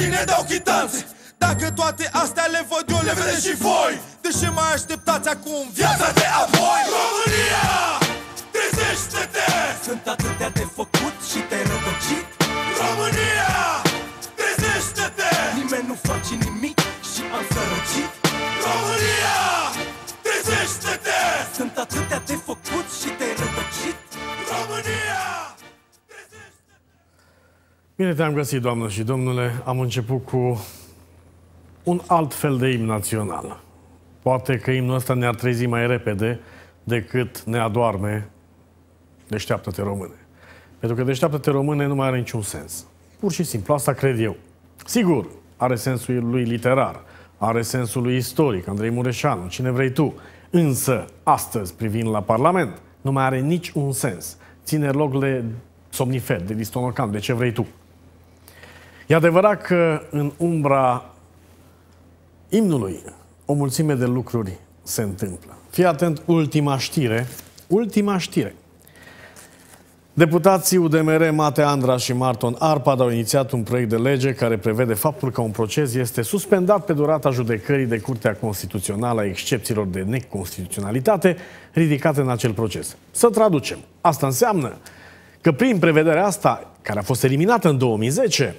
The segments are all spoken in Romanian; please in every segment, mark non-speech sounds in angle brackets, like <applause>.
și ne dau chitanțe Dacă toate astea le văd eu, le vedeți și voi De ce mai așteptați acum viața de apoi? România, trezește-te! Sunt atâtea de făcut Bine te-am găsit, doamnă și domnule. Am început cu un alt fel de imn național. Poate că imnul ăsta ne-ar trezi mai repede decât ne adoarme Deșteaptă-te române. Pentru că Deșteaptă-te române nu mai are niciun sens. Pur și simplu, asta cred eu. Sigur, are sensul lui literar, are sensul lui istoric, Andrei Mureșanu, cine vrei tu. Însă, astăzi, privind la Parlament, nu mai are niciun sens. Ține loc de somnifer, de distonocan, de ce vrei tu. E adevărat că în umbra imnului o mulțime de lucruri se întâmplă. Fii atent, ultima știre. Ultima știre. Deputații UDMR, Mate Andra și Marton Arpad au inițiat un proiect de lege care prevede faptul că un proces este suspendat pe durata judecării de Curtea Constituțională a excepțiilor de neconstituționalitate ridicate în acel proces. Să traducem. Asta înseamnă că prin prevederea asta, care a fost eliminată în 2010,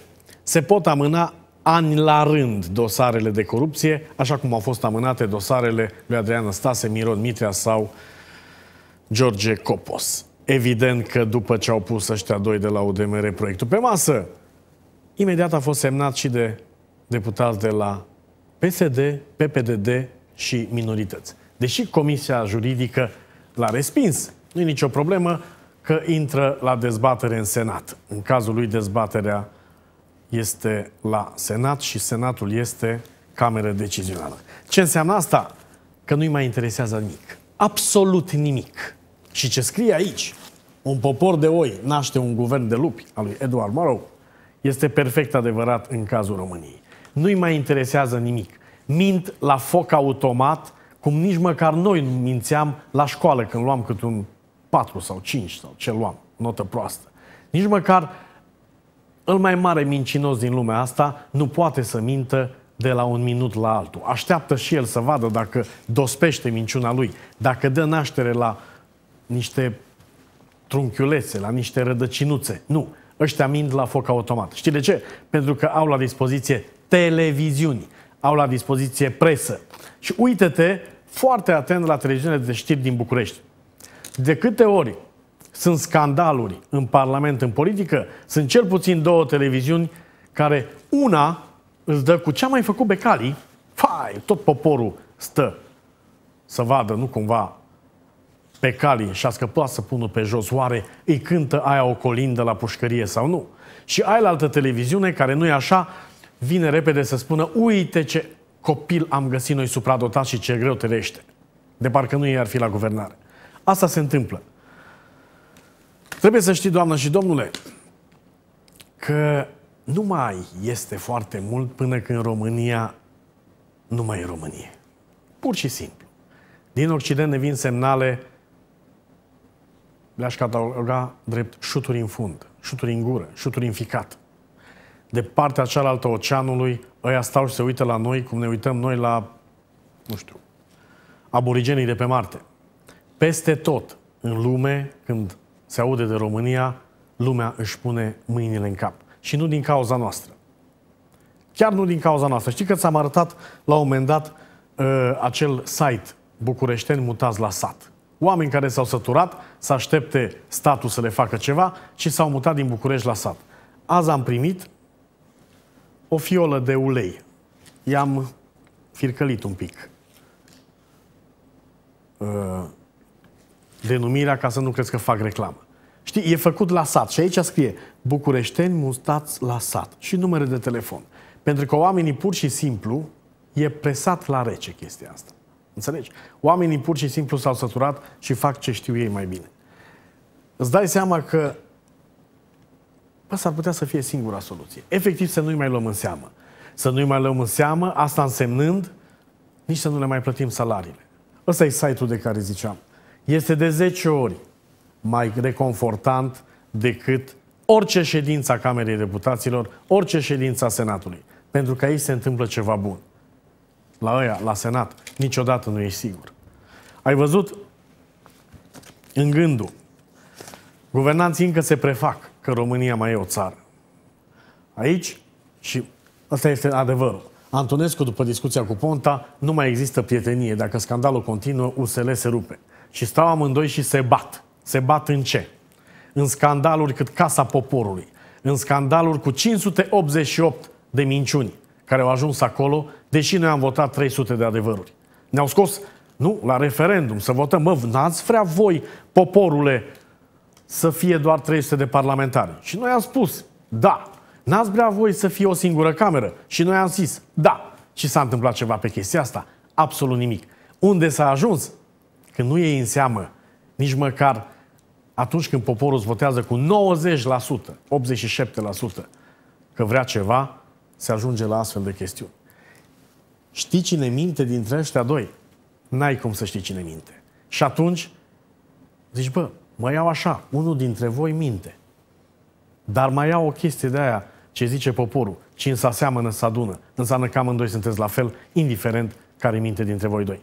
se pot amâna ani la rând dosarele de corupție, așa cum au fost amânate dosarele lui Adriana Stase, Miron Mitrea sau George Copos. Evident că după ce au pus ăștia doi de la UDMR proiectul pe masă, imediat a fost semnat și de deputați de la PSD, PPDD și minorități. Deși Comisia Juridică l-a respins, nu e nicio problemă că intră la dezbatere în Senat. În cazul lui dezbaterea este la Senat și Senatul este cameră decizională. Ce înseamnă asta? Că nu-i mai interesează nimic. Absolut nimic. Și ce scrie aici, un popor de oi naște un guvern de lupi, al lui Eduard Morrow, este perfect adevărat în cazul României. Nu-i mai interesează nimic. Mint la foc automat, cum nici măcar noi nu mințeam la școală când luam cât un 4 sau 5 sau ce luam, notă proastă. Nici măcar cel mai mare mincinos din lumea asta nu poate să mintă de la un minut la altul. Așteaptă și el să vadă dacă dospește minciuna lui, dacă dă naștere la niște trunchiulețe, la niște rădăcinuțe. Nu, ăștia mint la foc automat. Știi de ce? Pentru că au la dispoziție televiziuni, au la dispoziție presă. Și uite-te foarte atent la televiziunea de știri din București. De câte ori sunt scandaluri în Parlament, în politică, sunt cel puțin două televiziuni care una îți dă cu ce mai făcut becalii, fai, tot poporul stă să vadă, nu cumva pe cali și a scăpat să pună pe jos, oare îi cântă aia o colindă la pușcărie sau nu? Și altă televiziune, care nu e așa, vine repede să spună, uite ce copil am găsit noi supradotat și ce greu trăiește. De parcă nu ei ar fi la guvernare. Asta se întâmplă. Trebuie să știi, doamnă și domnule, că nu mai este foarte mult până când România nu mai e Românie. Pur și simplu. Din Occident ne vin semnale, le-aș cataloga drept șuturi în fund, șuturi în gură, șuturi în ficat. De partea cealaltă oceanului, ăia stau și se uită la noi cum ne uităm noi la, nu știu, aborigenii de pe Marte. Peste tot în lume, când se aude de România, lumea își pune mâinile în cap. Și nu din cauza noastră. Chiar nu din cauza noastră. Știi că ți-am arătat la un moment dat uh, acel site bucureșteni mutați la sat. Oameni care s-au săturat să aștepte statul să le facă ceva și s-au mutat din București la sat. Azi am primit o fiolă de ulei. I-am fircălit un pic. Uh, denumirea ca să nu crezi că fac reclamă. Știi, e făcut la sat și aici scrie Bucureșteni mustați la sat și numere de telefon. Pentru că oamenii pur și simplu e presat la rece chestia asta. Înțelegi? Oamenii pur și simplu s-au săturat și fac ce știu ei mai bine. Îți dai seama că s ar putea să fie singura soluție. Efectiv să nu-i mai luăm în seamă. Să nu-i mai luăm în seamă, asta însemnând nici să nu le mai plătim salariile. Ăsta e site-ul de care ziceam este de 10 ori mai reconfortant decât orice ședință a Camerei Deputaților, orice ședință a Senatului. Pentru că aici se întâmplă ceva bun. La ăia, la Senat, niciodată nu e sigur. Ai văzut în gândul. Guvernanții încă se prefac că România mai e o țară. Aici, și asta este adevărul, Antonescu, după discuția cu Ponta, nu mai există prietenie. Dacă scandalul continuă, USL se rupe. Și stau amândoi și se bat. Se bat în ce? În scandaluri cât Casa Poporului, în scandaluri cu 588 de minciuni care au ajuns acolo, deși noi am votat 300 de adevăruri. Ne-au scos, nu, la referendum, să votăm. Mă, n-ați vrea voi, poporule, să fie doar 300 de parlamentari. Și noi am spus, da. N-ați vrea voi să fie o singură cameră. Și noi am zis, da. Și s-a întâmplat ceva pe chestia asta? Absolut nimic. Unde s-a ajuns? când nu e în seamă nici măcar atunci când poporul îți votează cu 90%, 87% că vrea ceva, se ajunge la astfel de chestiuni. Știi cine minte dintre ăștia doi? N-ai cum să știi cine minte. Și atunci zici, bă, mă iau așa, unul dintre voi minte. Dar mai iau o chestie de aia ce zice poporul. Cine s-aseamănă, se adună. Înseamnă că amândoi sunteți la fel, indiferent care minte dintre voi doi.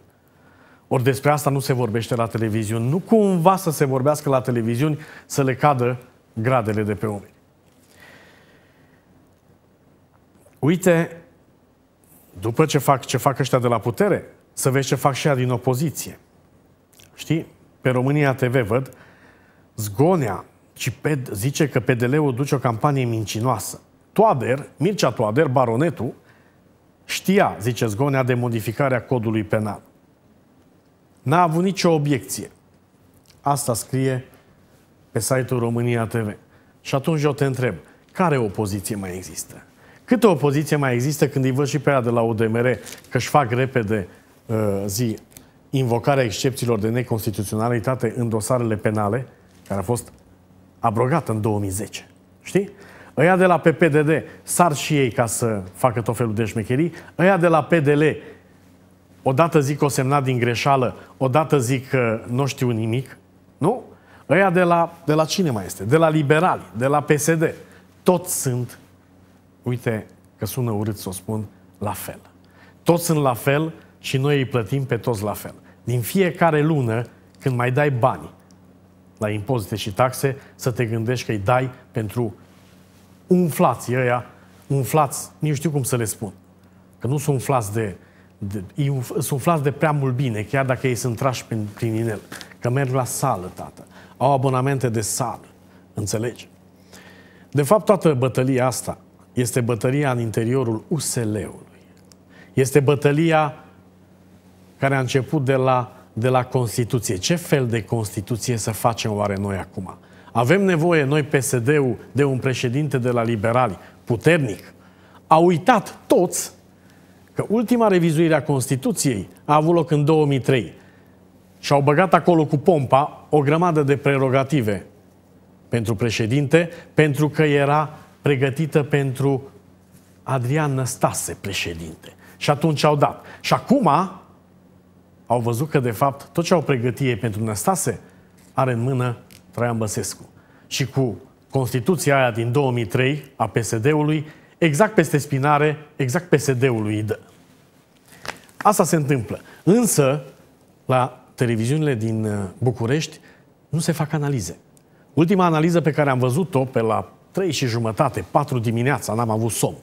Ori despre asta nu se vorbește la televiziuni. Nu cumva să se vorbească la televiziuni să le cadă gradele de pe oameni. Uite, după ce fac, ce fac ăștia de la putere, să vezi ce fac și ea din opoziție. Știi? Pe România TV văd, Zgonea și ped, zice că PDL-ul duce o campanie mincinoasă. Toader, Mircea Toader, baronetul, știa, zice Zgonea, de modificarea codului penal. N-a avut nicio obiecție. Asta scrie pe site-ul România TV. Și atunci eu te întreb, care opoziție mai există? Câte opoziție mai există când îi văd și pe aia de la UDMR că își fac repede uh, zi invocarea excepțiilor de neconstituționalitate în dosarele penale, care a fost abrogată în 2010. Știi? Ăia de la PPDD sar și ei ca să facă tot felul de șmecherii, ăia de la PDL Odată zic o semnat din greșeală, odată zic că nu știu nimic. Nu? Ăia de la, de la cine mai este? De la liberali, de la PSD. Toți sunt, uite că sună urât să o spun, la fel. Toți sunt la fel și noi îi plătim pe toți la fel. Din fiecare lună, când mai dai bani la impozite și taxe, să te gândești că îi dai pentru umflați ăia, umflați, nici știu cum să le spun, că nu sunt umflați de îi suflați de prea mult bine, chiar dacă ei sunt trași prin, prin inel. Că merg la sală, tată. Au abonamente de sală. Înțelegi? De fapt, toată bătălia asta este bătălia în interiorul USL-ului. Este bătălia care a început de la, de la Constituție. Ce fel de Constituție să facem oare noi acum? Avem nevoie noi PSD-ul de un președinte de la liberali puternic. A uitat toți Că ultima revizuire a Constituției a avut loc în 2003 și au băgat acolo cu pompa o grămadă de prerogative pentru președinte, pentru că era pregătită pentru Adrian Năstase președinte. Și atunci au dat. Și acum au văzut că, de fapt, tot ce au pregătit pentru Năstase are în mână Traian Băsescu. Și cu Constituția aia din 2003 a PSD-ului, exact peste spinare, exact PSD-ul lui Idă. Asta se întâmplă. Însă, la televiziunile din uh, București nu se fac analize. Ultima analiză pe care am văzut-o pe la 3 și jumătate, 4 dimineața, n-am avut somn.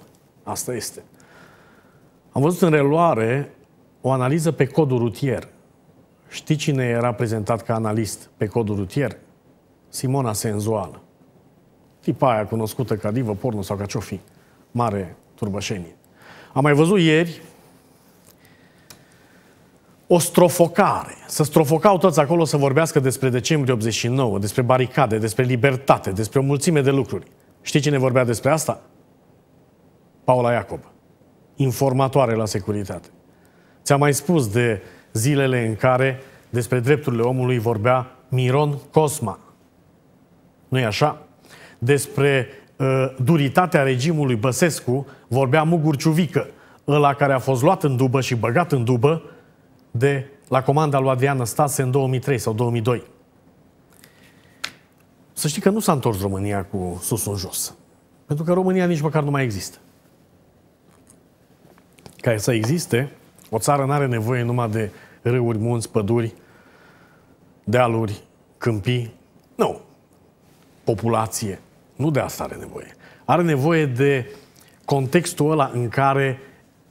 Asta este. Am văzut în reluare o analiză pe codul rutier. Știi cine era prezentat ca analist pe codul rutier? Simona Senzoală. Tipa aia cunoscută ca divă porno sau ca ce fi mare turbășenie. Am mai văzut ieri o strofocare. Să strofocau toți acolo să vorbească despre decembrie 89, despre baricade, despre libertate, despre o mulțime de lucruri. Știi cine vorbea despre asta? Paula Iacob, informatoare la securitate. Ți-am mai spus de zilele în care despre drepturile omului vorbea Miron Cosma. nu e așa? Despre Ă, duritatea regimului Băsescu vorbea Mugur Ciuvică, ăla care a fost luat în dubă și băgat în dubă de la comanda lui Adrian Stase în 2003 sau 2002. Să știi că nu s-a întors România cu sus în jos. Pentru că România nici măcar nu mai există. Ca să existe, o țară nu are nevoie numai de râuri, munți, păduri, dealuri, câmpii. Nu. Populație, nu de asta are nevoie. Are nevoie de contextul ăla în care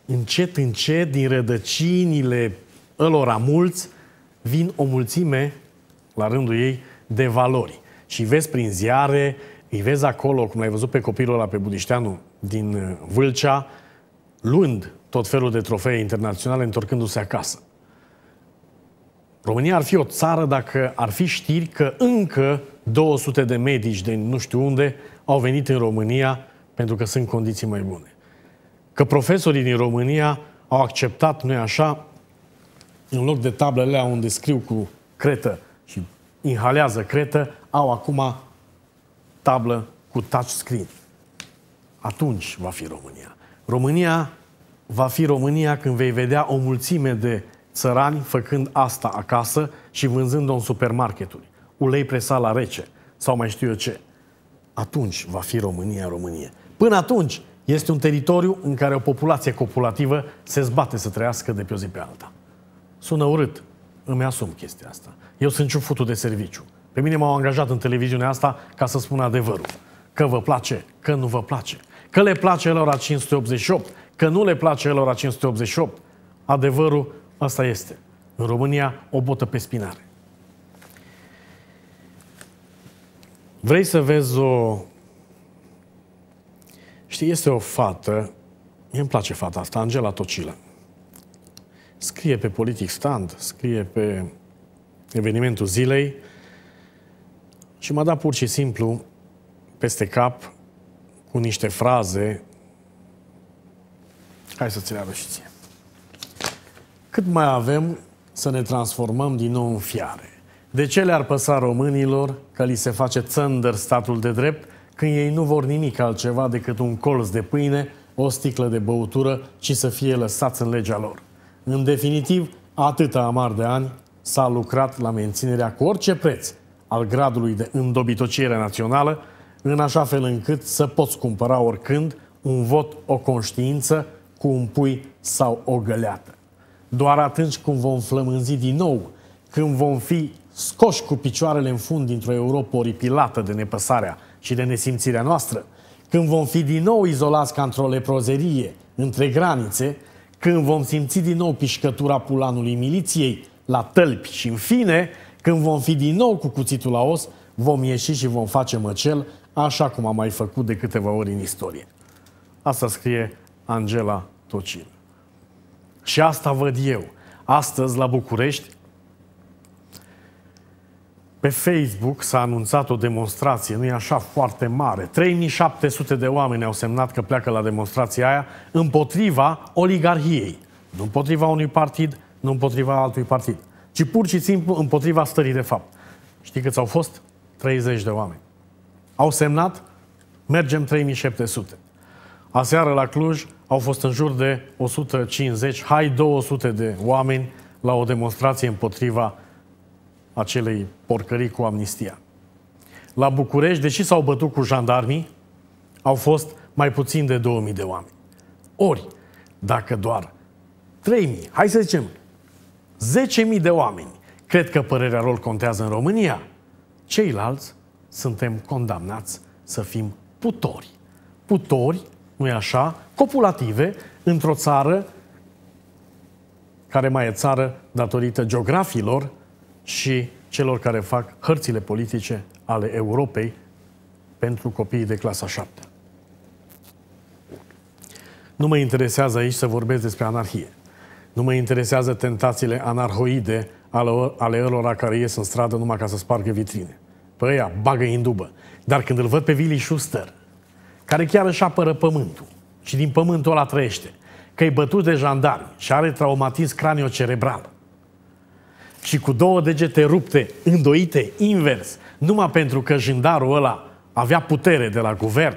încet, încet, din rădăcinile ălora mulți, vin o mulțime, la rândul ei, de valori. Și vezi prin ziare, îi vezi acolo, cum l-ai văzut pe copilul ăla, pe Budișteanu, din uh, Vâlcea, luând tot felul de trofee internaționale, întorcându-se acasă. România ar fi o țară dacă ar fi știri că încă 200 de medici de nu știu unde au venit în România pentru că sunt condiții mai bune. Că profesorii din România au acceptat, nu așa, în loc de tablele unde scriu cu cretă și inhalează cretă, au acum tablă cu touchscreen. Atunci va fi România. România va fi România când vei vedea o mulțime de țărani făcând asta acasă și vânzând-o în supermarketuri ulei presat la rece sau mai știu eu ce. Atunci va fi România Românie. Până atunci este un teritoriu în care o populație copulativă se zbate să trăiască de pe o zi pe alta. Sună urât, îmi asum chestia asta. Eu sunt ciufutul de serviciu. Pe mine m-au angajat în televiziunea asta ca să spun adevărul. Că vă place, că nu vă place. Că le place ora 588, că nu le place ora 588. Adevărul ăsta este. În România o botă pe spinare. Vrei să vezi o... Știi, este o fată, mie îmi place fata asta, Angela Tocilă. Scrie pe Politic Stand, scrie pe evenimentul zilei și m-a dat pur și simplu peste cap cu niște fraze. Hai să ți le și ție. Cât mai avem să ne transformăm din nou în fiare? De ce le-ar păsa românilor că li se face țăndăr statul de drept când ei nu vor nimic altceva decât un colț de pâine, o sticlă de băutură, ci să fie lăsați în legea lor? În definitiv, atâta amar de ani s-a lucrat la menținerea cu orice preț al gradului de îndobitocire națională, în așa fel încât să poți cumpăra oricând un vot, o conștiință cu un pui sau o găleată. Doar atunci când vom flămânzi din nou, când vom fi scoși cu picioarele în fund dintr-o Europa oripilată de nepăsarea și de nesimțirea noastră, când vom fi din nou izolați ca într-o leprozerie, între granițe, când vom simți din nou pișcătura pulanului miliției, la tălpi și, în fine, când vom fi din nou cu cuțitul la os, vom ieși și vom face măcel, așa cum am mai făcut de câteva ori în istorie. Asta scrie Angela Tocil. Și asta văd eu. Astăzi, la București, pe Facebook s-a anunțat o demonstrație, nu e așa, foarte mare. 3700 de oameni au semnat că pleacă la demonstrația aia împotriva oligarhiei. Nu împotriva unui partid, nu împotriva altui partid, ci pur și simplu împotriva stării de fapt. Știi câți au fost? 30 de oameni. Au semnat, mergem 3700. Aseară la Cluj au fost în jur de 150, hai 200 de oameni la o demonstrație împotriva acelei porcării cu amnistia. La București, deși s-au bătut cu jandarmii, au fost mai puțin de 2000 de oameni. Ori, dacă doar 3000, hai să zicem, 10.000 de oameni cred că părerea lor contează în România, ceilalți suntem condamnați să fim putori. Putori, nu e așa, copulative, într-o țară care mai e țară datorită geografiilor și celor care fac hărțile politice ale Europei pentru copiii de clasa 7. Nu mă interesează aici să vorbesc despre anarhie. Nu mă interesează tentațiile anarhoide ale, ale elora care ies în stradă numai ca să spargă vitrine. Păi ea bagă în dubă. Dar când îl văd pe Billy Schuster, care chiar își apără pământul și din pământul ăla trăiește, că e bătut de jandarmi și are traumatism craniocerebral. cerebral și cu două degete rupte, îndoite, invers, numai pentru că jandarul ăla avea putere de la guvern,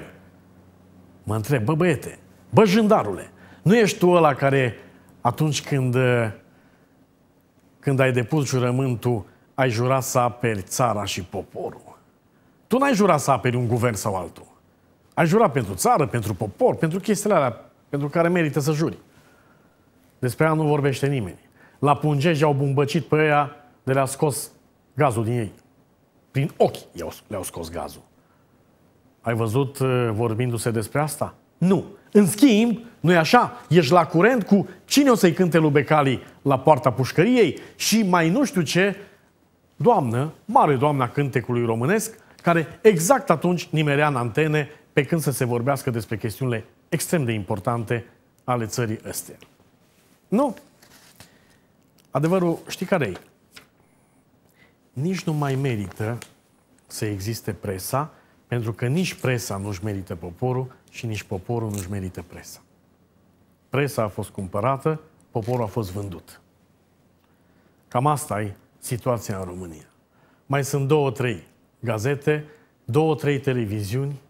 mă întreb, bă băiete, bă jandarule, nu ești tu ăla care atunci când, uh, când ai depus jurământul, ai jurat să aperi țara și poporul. Tu n-ai jurat să aperi un guvern sau altul. Ai jurat pentru țară, pentru popor, pentru chestiile alea pentru care merită să juri. Despre ea nu vorbește nimeni la Pungeji au bumbăcit pe ea de le-a scos gazul din ei. Prin ochi le-au scos gazul. Ai văzut uh, vorbindu-se despre asta? Nu. În schimb, nu e așa? Ești la curent cu cine o să-i cânte lui Becali la poarta pușcăriei și mai nu știu ce doamnă, mare doamna cântecului românesc, care exact atunci nimerea în antene pe când să se vorbească despre chestiunile extrem de importante ale țării ăstea. Nu, Adevărul, știi care e? Nici nu mai merită să existe presa, pentru că nici presa nu-și merită poporul și nici poporul nu-și merită presa. Presa a fost cumpărată, poporul a fost vândut. Cam asta e situația în România. Mai sunt două, trei gazete, două, trei televiziuni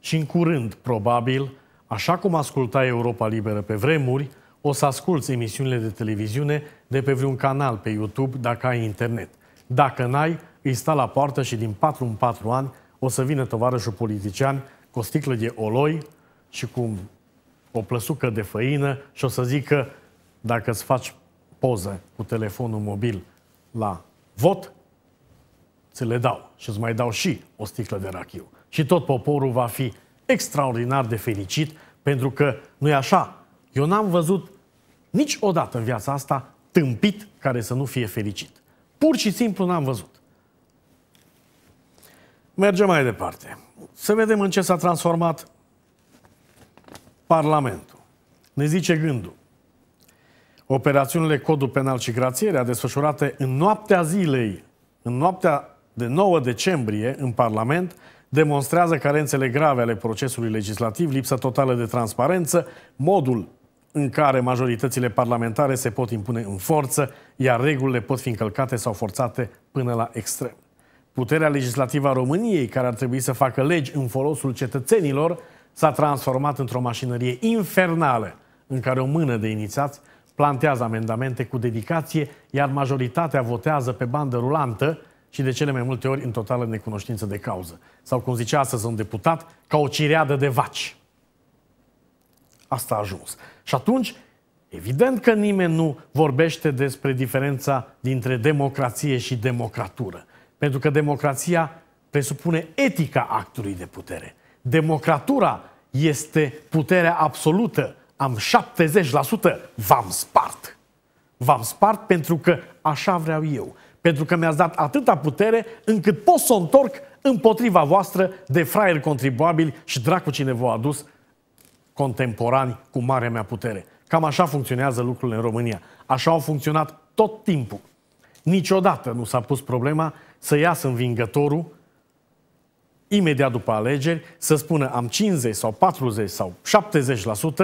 și în curând, probabil, așa cum asculta Europa Liberă pe vremuri, o să asculți emisiunile de televiziune de pe vreun canal pe YouTube dacă ai internet. Dacă n-ai, îi sta la poartă și din 4 în 4 ani o să vină tovarășul politician cu o sticlă de oloi și cu o plăsucă de făină și o să zică dacă îți faci poză cu telefonul mobil la vot, ți le dau și îți mai dau și o sticlă de rachiu. Și tot poporul va fi extraordinar de fericit pentru că nu e așa. Eu n-am văzut niciodată în viața asta tâmpit care să nu fie fericit. Pur și simplu n-am văzut. Mergem mai departe. Să vedem în ce s-a transformat Parlamentul. Ne zice gândul. Operațiunile Codul Penal și a desfășurate în noaptea zilei, în noaptea de 9 decembrie în Parlament, demonstrează carențele grave ale procesului legislativ, lipsa totală de transparență, modul în care majoritățile parlamentare se pot impune în forță, iar regulile pot fi încălcate sau forțate până la extrem. Puterea legislativă a României, care ar trebui să facă legi în folosul cetățenilor, s-a transformat într-o mașinărie infernală, în care o mână de inițiați plantează amendamente cu dedicație, iar majoritatea votează pe bandă rulantă și de cele mai multe ori în totală necunoștință de cauză. Sau cum zicea astăzi un deputat, ca o cireadă de vaci. Asta a ajuns. Și atunci, evident că nimeni nu vorbește despre diferența dintre democrație și democratură. Pentru că democrația presupune etica actului de putere. Democratura este puterea absolută. Am 70%, v-am spart. V-am spart pentru că așa vreau eu. Pentru că mi-ați dat atâta putere încât pot să o întorc împotriva voastră de fraieri contribuabili și dracu cine v-a adus contemporani cu marea mea putere. Cam așa funcționează lucrurile în România. Așa au funcționat tot timpul. Niciodată nu s-a pus problema să iasă învingătorul imediat după alegeri, să spună am 50 sau 40 sau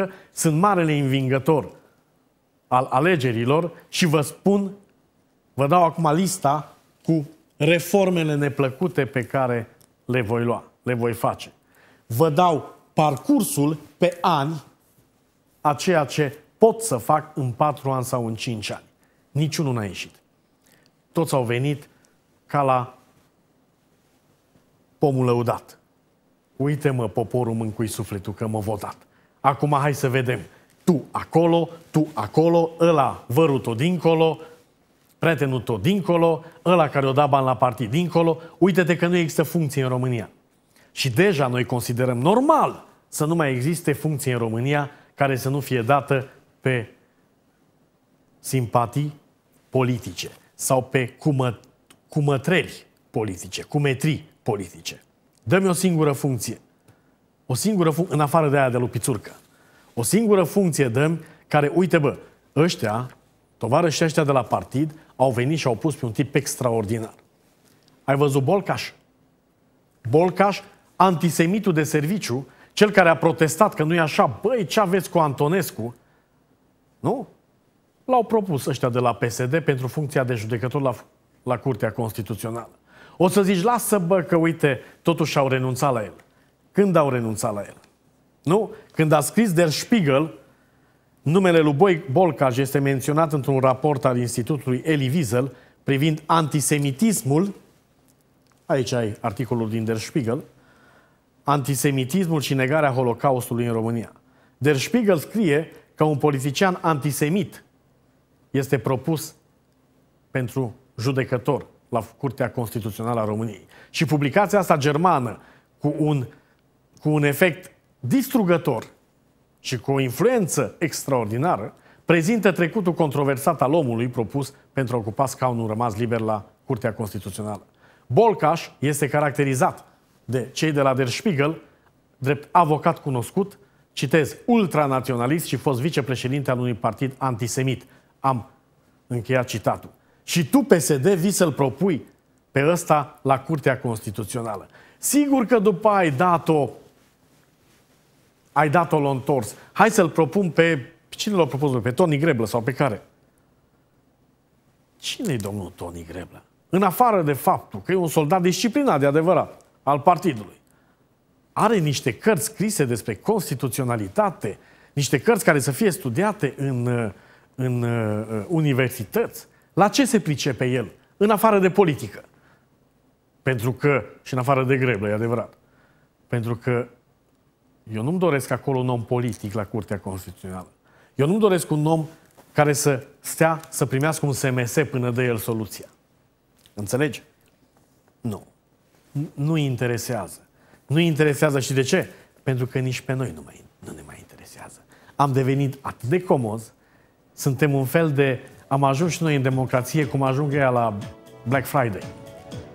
70%, sunt marele învingător al alegerilor și vă spun, vă dau acum lista cu reformele neplăcute pe care le voi lua, le voi face. Vă dau parcursul pe ani a ceea ce pot să fac în 4 ani sau în 5 ani. Niciunul n-a ieșit. Toți au venit ca la pomul lăudat. Uite-mă, poporul mâncui sufletul că mă votat. Acum hai să vedem. Tu acolo, tu acolo, ăla vărut tot dincolo, prietenul tot dincolo, ăla care o da bani la partid dincolo. Uite-te că nu există funcție în România. Și deja noi considerăm normal să nu mai existe funcție în România care să nu fie dată pe simpatii politice sau pe cumă, cumătreri politice, cumetrii politice. Dă-mi o singură funcție. O singură func- în afară de aia de lupițurcă. O singură funcție dăm care, uite bă, ăștia, tovarășii ăștia de la partid, au venit și au pus pe un tip extraordinar. Ai văzut Bolcaș? Bolcaș, antisemitul de serviciu, cel care a protestat că nu e așa, băi, ce aveți cu Antonescu? Nu? L-au propus ăștia de la PSD pentru funcția de judecător la, la Curtea Constituțională. O să zici, lasă bă că uite, totuși au renunțat la el. Când au renunțat la el? Nu? Când a scris Der Spiegel, numele lui Boi Bolcaj este menționat într-un raport al Institutului Eli Wiesel privind antisemitismul, aici ai articolul din Der Spiegel, antisemitismul și negarea Holocaustului în România. Der Spiegel scrie că un politician antisemit este propus pentru judecător la Curtea Constituțională a României. Și publicația asta germană, cu un, cu un efect distrugător și cu o influență extraordinară, prezintă trecutul controversat al omului propus pentru a ocupa scaunul rămas liber la Curtea Constituțională. Bolcaș este caracterizat de cei de la Der Spiegel, drept avocat cunoscut, citez, ultranaționalist și fost vicepreședinte al unui partid antisemit. Am încheiat citatul. Și tu, PSD, vii să-l propui pe ăsta la Curtea Constituțională. Sigur că după ai dat-o ai dat-o l întors. Hai să-l propun pe... Cine l-a propus? Pe Tony Greblă sau pe care? Cine-i domnul Tony Greblă? În afară de faptul că e un soldat disciplinat de adevărat, al partidului. Are niște cărți scrise despre constituționalitate, niște cărți care să fie studiate în, în uh, uh universități. La ce se pricepe el? În afară de politică. Pentru că, și în afară de greblă, e adevărat. Pentru că eu nu-mi doresc acolo un om politic la Curtea Constituțională. Eu nu-mi doresc un om care să stea, să primească un SMS până de el soluția. Înțelegi? Nu nu interesează. Nu interesează și de ce? Pentru că nici pe noi nu, mai, nu ne mai interesează. Am devenit atât de comoz, suntem un fel de... Am ajuns și noi în democrație cum ajung ea la Black Friday,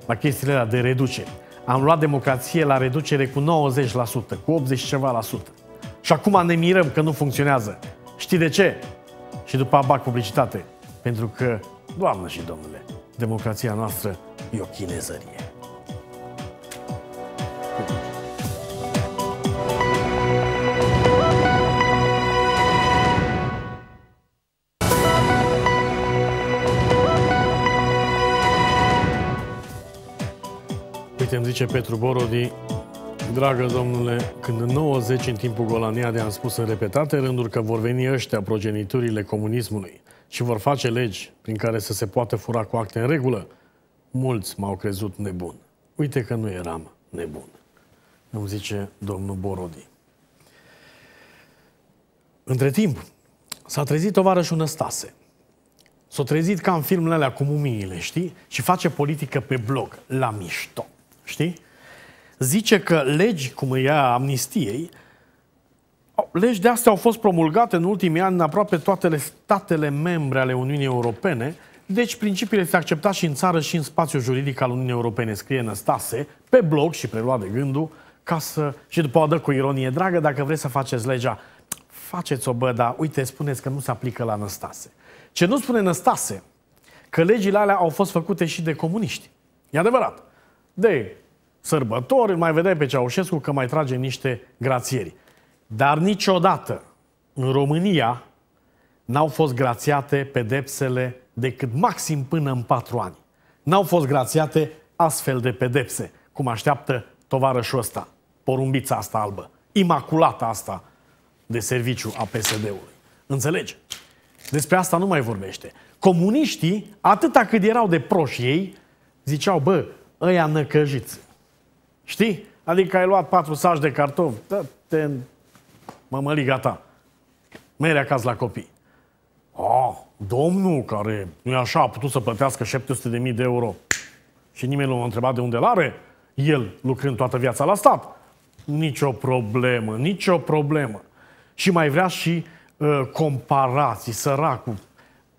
la chestiile alea de reducere. Am luat democrație la reducere cu 90%, cu 80 ceva la sută. Și acum ne mirăm că nu funcționează. Știi de ce? Și după abac publicitate. Pentru că, doamnă și domnule, democrația noastră e o chinezărie. zice Petru Borodi, Dragă domnule, când în 90 în timpul de am spus în repetate rânduri că vor veni ăștia progeniturile comunismului și vor face legi prin care să se poată fura cu acte în regulă, mulți m-au crezut nebun. Uite că nu eram nebun, îmi zice domnul Borodi. Între timp, s-a trezit tovarășul Năstase. S-a trezit ca în filmele alea cu mumiile, știi? Și face politică pe blog, la mișto știi? Zice că legi, cum e ea amnistiei, legi de astea au fost promulgate în ultimii ani în aproape toate statele membre ale Uniunii Europene, deci principiile se accepta și în țară și în spațiul juridic al Uniunii Europene, scrie Năstase, pe blog și preluat de gândul, ca să... Și după o dă cu ironie, dragă, dacă vreți să faceți legea, faceți-o, bă, dar uite, spuneți că nu se aplică la Năstase. Ce nu spune Năstase, că legile alea au fost făcute și de comuniști. E adevărat de sărbători, mai vedeai pe Ceaușescu că mai trage niște grațieri. Dar niciodată în România n-au fost grațiate pedepsele decât maxim până în patru ani. N-au fost grațiate astfel de pedepse, cum așteaptă tovarășul ăsta, porumbița asta albă, imaculata asta de serviciu a PSD-ului. Înțelegi? Despre asta nu mai vorbește. Comuniștii, atâta cât erau de proșii, ei, ziceau, bă, ăia năcăjiți. Știi? Adică ai luat patru saci de cartofi, da, te mămăliga ta. Mere acasă la copii. Oh, domnul care nu e așa, a putut să plătească 700.000 de euro și nimeni nu l-a întrebat de unde l-are, el lucrând toată viața la stat. Nicio problemă, nicio problemă. Și mai vrea și uh, comparații, săracul.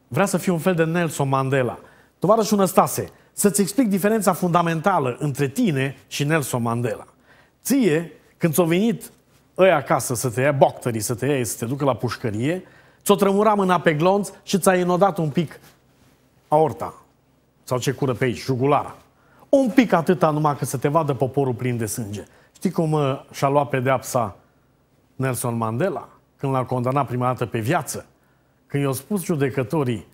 Vrea să fie un fel de Nelson Mandela. Tovarășul Năstase, să-ți explic diferența fundamentală între tine și Nelson Mandela. Ție, când ți-au venit ei acasă să te ia, boctării să te ia, să te ducă la pușcărie, ți-o trămura mâna pe glonț și ți-a inodat un pic aorta. Sau ce cură pe aici, jugulara. Un pic atâta numai că să te vadă poporul plin de sânge. Știi cum uh, și-a luat pedeapsa Nelson Mandela? Când l-a condamnat prima dată pe viață. Când i-au spus judecătorii,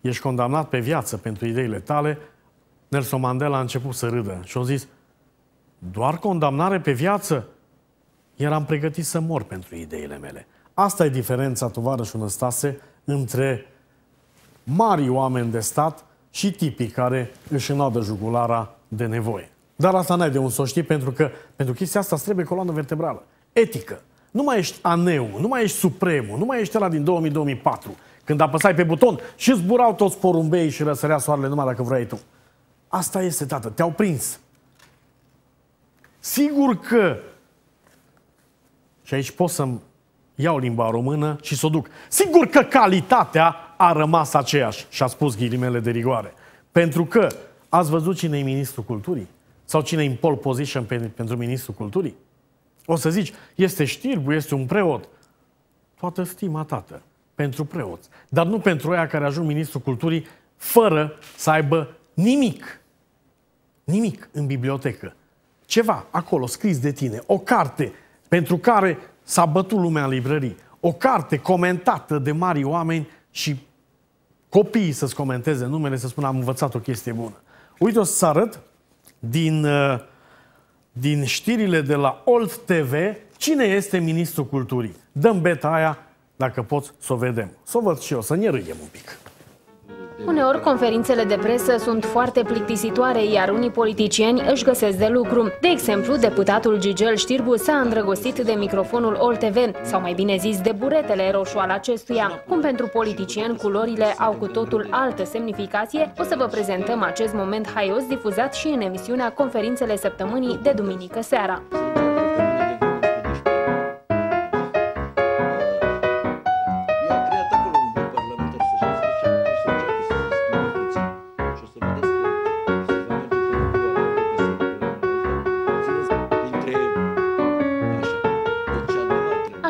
ești condamnat pe viață pentru ideile tale, Nelson Mandela a început să râdă și a zis, doar condamnare pe viață? Eram pregătit să mor pentru ideile mele. Asta e diferența, tovarășul Năstase, între mari oameni de stat și tipii care își înadă jugulara de nevoie. Dar asta n-ai de un să știi, pentru că pentru chestia asta trebuie coloană vertebrală. Etică. Nu mai ești aneu, nu mai ești supremul, nu mai ești la din 2004 când apăsai pe buton și zburau toți porumbei și răsărea soarele numai dacă vrei tu. Asta este, tată, te-au prins. Sigur că... Și aici pot să-mi iau limba română și să o duc. Sigur că calitatea a rămas aceeași, și-a spus ghilimele de rigoare. Pentru că ați văzut cine e ministrul culturii? Sau cine e în pole position pentru ministrul culturii? O să zici, este știrbu, este un preot. Toată stima, tată, pentru preoți. Dar nu pentru aia care ajung ministrul culturii fără să aibă Nimic. Nimic în bibliotecă. Ceva acolo scris de tine, o carte pentru care s-a bătut lumea în librării, o carte comentată de mari oameni și copiii să-ți comenteze numele, să spună am învățat o chestie bună. Uite, o să arăt din, uh, din știrile de la Old TV cine este ministrul culturii. Dăm beta aia dacă poți să o vedem. Să o văd și eu, să ne râdem un pic. Uneori, conferințele de presă sunt foarte plictisitoare, iar unii politicieni își găsesc de lucru. De exemplu, deputatul Gigel Știrbu s-a îndrăgostit de microfonul OLTV, sau mai bine zis de buretele roșu al acestuia. Cum pentru politicieni culorile au cu totul altă semnificație, o să vă prezentăm acest moment haios difuzat și în emisiunea Conferințele Săptămânii de duminică seara.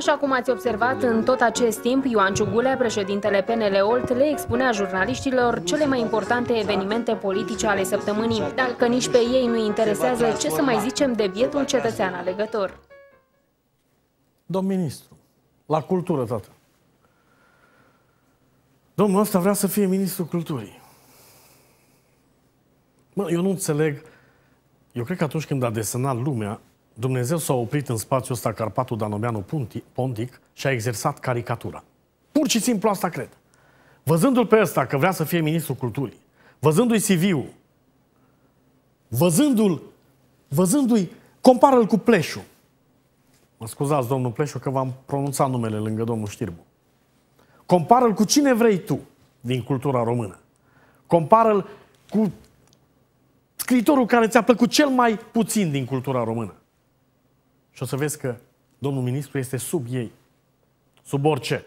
Așa cum ați observat, în tot acest timp, Ioan Ciugulea, președintele PNL Olt, le expunea jurnaliștilor cele mai importante evenimente politice ale săptămânii, dacă nici pe ei nu interesează ce să mai zicem de bietul cetățean alegător. Domn ministru, la cultură, tată. Domnul ăsta vrea să fie ministru culturii. Mă, eu nu înțeleg. Eu cred că atunci când a desenat lumea, Dumnezeu s-a oprit în spațiul ăsta Carpatul Danomeanu Pontic și a exersat caricatura. Pur și simplu asta cred. Văzându-l pe ăsta că vrea să fie ministrul culturii, văzându-i CV-ul, văzându-l, văzându-i, compară-l cu Pleșu. Mă scuzați, domnul Pleșu, că v-am pronunțat numele lângă domnul Știrbu. Compară-l cu cine vrei tu din cultura română. Compară-l cu scritorul care ți-a plăcut cel mai puțin din cultura română. Și o să vezi că domnul ministru este sub ei, sub orice.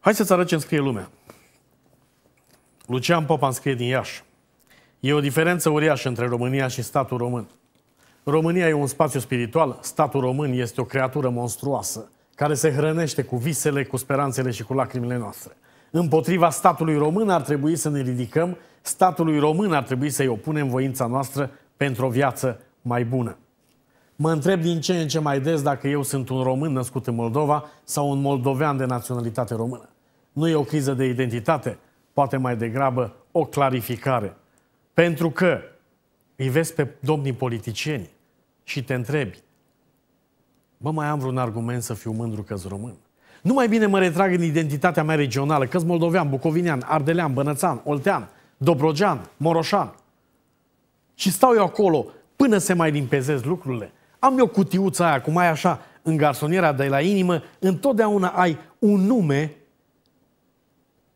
Hai să-ți arăt ce îmi scrie lumea. Lucian Popa îmi scrie din Iași. E o diferență uriașă între România și statul român. România e un spațiu spiritual, statul român este o creatură monstruoasă, care se hrănește cu visele, cu speranțele și cu lacrimile noastre. Împotriva statului român ar trebui să ne ridicăm, statului român ar trebui să-i opunem voința noastră pentru o viață mai bună. Mă întreb din ce în ce mai des dacă eu sunt un român născut în Moldova sau un moldovean de naționalitate română. Nu e o criză de identitate, poate mai degrabă o clarificare. Pentru că îi vezi pe domnii politicieni și te întrebi, bă, mai am vreun argument să fiu mândru că român? Nu mai bine mă retrag în identitatea mea regională, că moldovean, bucovinian, ardelean, bănățan, oltean, dobrogean, moroșan. Și stau eu acolo până se mai limpezez lucrurile. Am eu cutiuța aia, cum ai așa, în garsoniera de la inimă, întotdeauna ai un nume,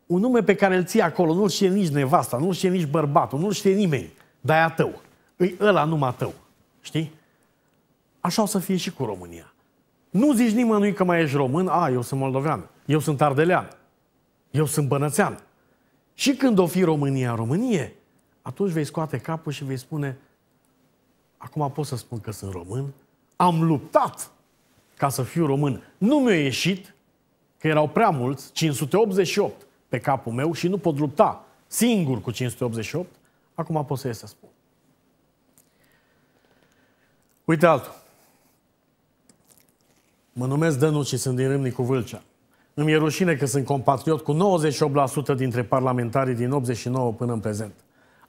un nume pe care îl ții acolo, nu-l știe nici nevasta, nu-l știe nici bărbatul, nu-l știe nimeni, dar e a tău. Îi ăla numai tău. Știi? Așa o să fie și cu România. Nu zici nimănui că mai ești român, a, eu sunt moldovean, eu sunt ardelean, eu sunt bănățean. Și când o fi România Românie, atunci vei scoate capul și vei spune, Acum pot să spun că sunt român. Am luptat ca să fiu român. Nu mi-a ieșit, că erau prea mulți, 588 pe capul meu și nu pot lupta singur cu 588. Acum pot să ies să spun. Uite altul. Mă numesc Dănu și sunt din Râmnicu Vâlcea. Îmi e rușine că sunt compatriot cu 98% dintre parlamentarii din 89 până în prezent.